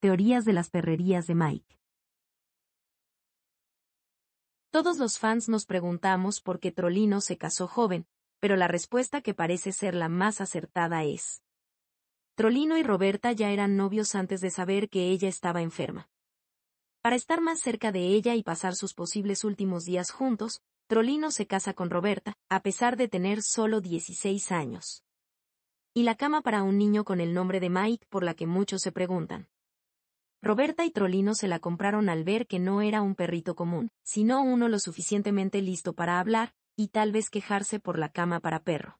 Teorías de las perrerías de Mike. Todos los fans nos preguntamos por qué Trolino se casó joven, pero la respuesta que parece ser la más acertada es. Trolino y Roberta ya eran novios antes de saber que ella estaba enferma. Para estar más cerca de ella y pasar sus posibles últimos días juntos, Trolino se casa con Roberta, a pesar de tener solo 16 años. Y la cama para un niño con el nombre de Mike por la que muchos se preguntan. Roberta y Trolino se la compraron al ver que no era un perrito común, sino uno lo suficientemente listo para hablar, y tal vez quejarse por la cama para perro.